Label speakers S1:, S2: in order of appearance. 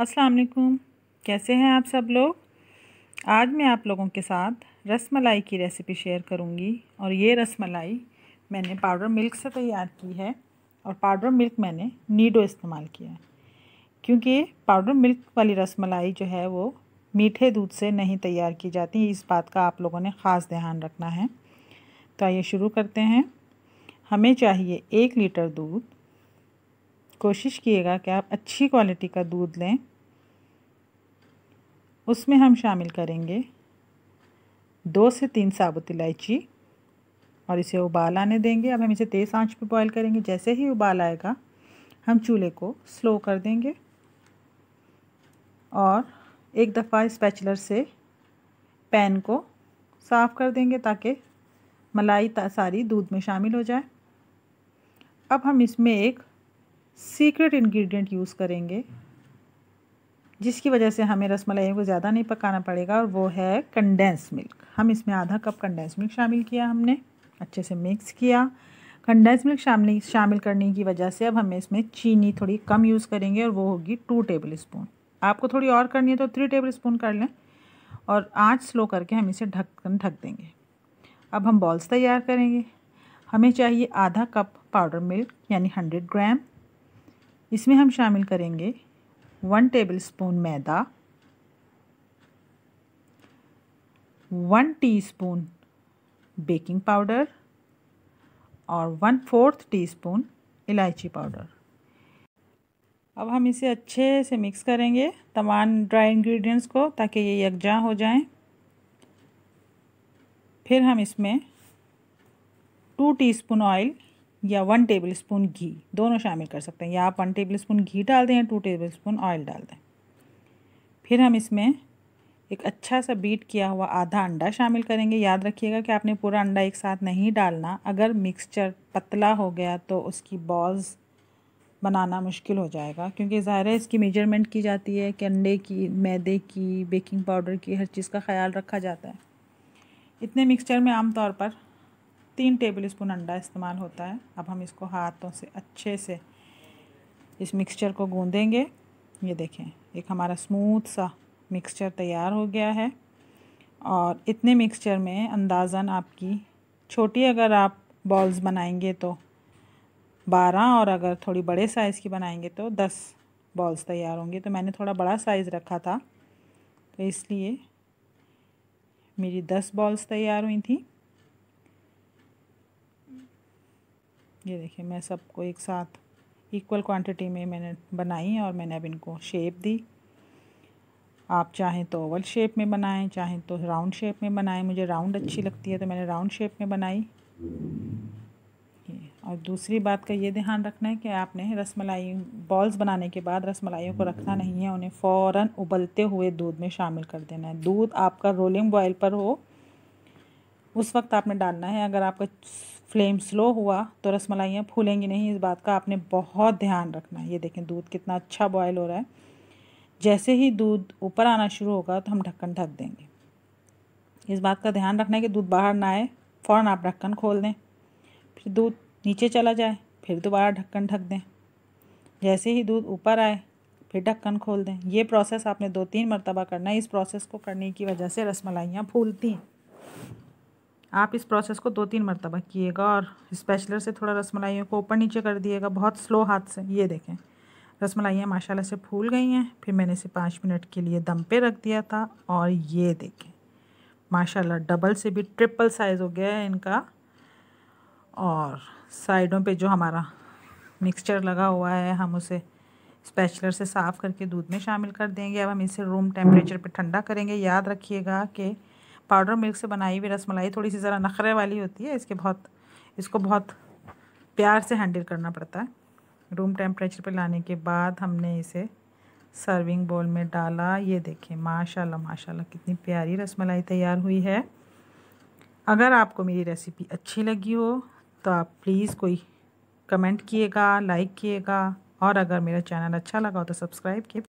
S1: अस्सलाम वालेकुम कैसे हैं आप सब लोग आज मैं आप लोगों के साथ रस मलाई की रेसिपी शेयर करूंगी और ये रस मलाई मैंने पाउडर मिल्क से तैयार की है और पाउडर मिल्क मैंने नीडो इस्तेमाल किया है क्योंकि पाउडर मिल्क वाली रस मलाई जो है वो मीठे दूध से नहीं तैयार की जाती इस बात का आप लोगों ने ख़ास ध्यान रखना है तो आइए शुरू करते हैं हमें चाहिए एक लीटर दूध कोशिश किएगा कि आप अच्छी क्वालिटी का दूध लें उसमें हम शामिल करेंगे दो से तीन साबुत इलायची और इसे उबाल आने देंगे अब हम इसे तेज़ आंच पे बॉईल करेंगे जैसे ही उबाल आएगा हम चूल्हे को स्लो कर देंगे और एक दफ़ा स्पैचलर से पैन को साफ़ कर देंगे ताकि मलाई ता सारी दूध में शामिल हो जाए अब हम इसमें एक सीक्रेट इंग्रेडिएंट यूज़ करेंगे जिसकी वजह से हमें रसमलाई को ज़्यादा नहीं पकाना पड़ेगा और वो है कंडेंस मिल्क हम इसमें आधा कप कंडेंस मिल्क शामिल किया हमने अच्छे से मिक्स किया कंडेंस मिल्क शामिल शामिल करने की वजह से अब हमें इसमें चीनी थोड़ी कम यूज़ करेंगे और वो होगी टू टेबल स्पून आपको थोड़ी और करनी है तो थ्री टेबल स्पून कर लें और आँच स्लो करके हम इसे ढक्कन ढक देंगे अब हम बॉल्स तैयार करेंगे हमें चाहिए आधा कप पाउडर मिल्क यानी हंड्रेड ग्राम इसमें हम शामिल करेंगे वन टेबल स्पून मैदा वन टीस्पून बेकिंग पाउडर और वन फोर्थ टीस्पून इलायची पाउडर अब हम इसे अच्छे से मिक्स करेंगे तमाम ड्राई इंग्रेडिएंट्स को ताकि ये यकजा हो जाएं। फिर हम इसमें टू टीस्पून ऑयल या वन टेबल स्पून घी दोनों शामिल कर सकते हैं या आप वन टेबल स्पून घी डाल दें या टू टेबल स्पून ऑयल डाल दें फिर हम इसमें एक अच्छा सा बीट किया हुआ आधा अंडा शामिल करेंगे याद रखिएगा कि आपने पूरा अंडा एक साथ नहीं डालना अगर मिक्सचर पतला हो गया तो उसकी बॉल्स बनाना मुश्किल हो जाएगा क्योंकि ज़ाहिर है इसकी मेजरमेंट की जाती है कि अंडे की मैदे की बेकिंग पाउडर की हर चीज़ का ख्याल रखा जाता है इतने मिक्सचर में आमतौर पर तीन टेबल स्पून अंडा इस्तेमाल होता है अब हम इसको हाथों से अच्छे से इस मिक्सचर को गूँधेंगे ये देखें एक हमारा स्मूथ सा मिक्सचर तैयार हो गया है और इतने मिक्सचर में अंदाज़न आपकी छोटी अगर आप बॉल्स बनाएंगे तो बारह और अगर थोड़ी बड़े साइज़ की बनाएंगे तो दस बॉल्स तैयार होंगे तो मैंने थोड़ा बड़ा साइज़ रखा था तो इसलिए मेरी दस बॉल्स तैयार हुई थी ये देखिए मैं सबको एक साथ इक्वल क्वांटिटी में मैंने बनाई और मैंने अब इनको शेप दी आप चाहें तो ओवल शेप में बनाएं चाहें तो राउंड शेप में बनाएं मुझे राउंड अच्छी लगती है तो मैंने राउंड शेप में बनाई और दूसरी बात का ये ध्यान रखना है कि आपने रसमलाई बॉल्स बनाने के बाद रसमलाइयों को रखना नहीं है उन्हें फ़ौर उबलते हुए दूध में शामिल कर देना है दूध आपका रोलिंग बॉयल पर हो उस वक्त आपने डालना है अगर आपका फ्लेम स्लो हुआ तो रसमलाइयाँ फूलेंगी नहीं इस बात का आपने बहुत ध्यान रखना है ये देखें दूध कितना अच्छा बॉयल हो रहा है जैसे ही दूध ऊपर आना शुरू होगा तो हम ढक्कन ढक देंगे इस बात का ध्यान रखना है कि दूध बाहर ना आए फ़ौर आप ढक्कन खोल दें फिर दूध नीचे चला जाए फिर दोबारा ढक्कन ढक दें जैसे ही दूध ऊपर आए फिर ढक्कन खोल दें ये प्रोसेस आपने दो तीन मरतबा करना है इस प्रोसेस को करने की वजह से रसमलाइयाँ फूलती हैं आप इस प्रोसेस को दो तीन मरतबा किएगा और स्पेशलर से थोड़ा रसमलाइयों को ऊपर नीचे कर दिएगा बहुत स्लो हाथ से ये देखें रसमलाइयाँ माशाल्लाह से फूल गई हैं फिर मैंने इसे पाँच मिनट के लिए दम पे रख दिया था और ये देखें माशाल्लाह डबल से भी ट्रिपल साइज़ हो गया है इनका और साइडों पे जो हमारा मिक्सचर लगा हुआ है हम उसे स्पेचलर से साफ़ करके दूध में शामिल कर देंगे अब हम इसे रूम टेम्परेचर पे ठंडा करेंगे याद रखिएगा कि पाउडर मिल्क से बनाई हुई रसमलाई थोड़ी सी ज़रा नखरे वाली होती है इसके बहुत इसको बहुत प्यार से हैंडल करना पड़ता है रूम टेम्परेचर पे लाने के बाद हमने इसे सर्विंग बोल में डाला ये देखें माशाल्लाह माशाल्लाह कितनी प्यारी रसमलाई तैयार हुई है अगर आपको मेरी रेसिपी अच्छी लगी हो तो आप प्लीज़ कोई कमेंट किएगा लाइक किएगा और अगर मेरा चैनल अच्छा लगा हो तो सब्सक्राइब किए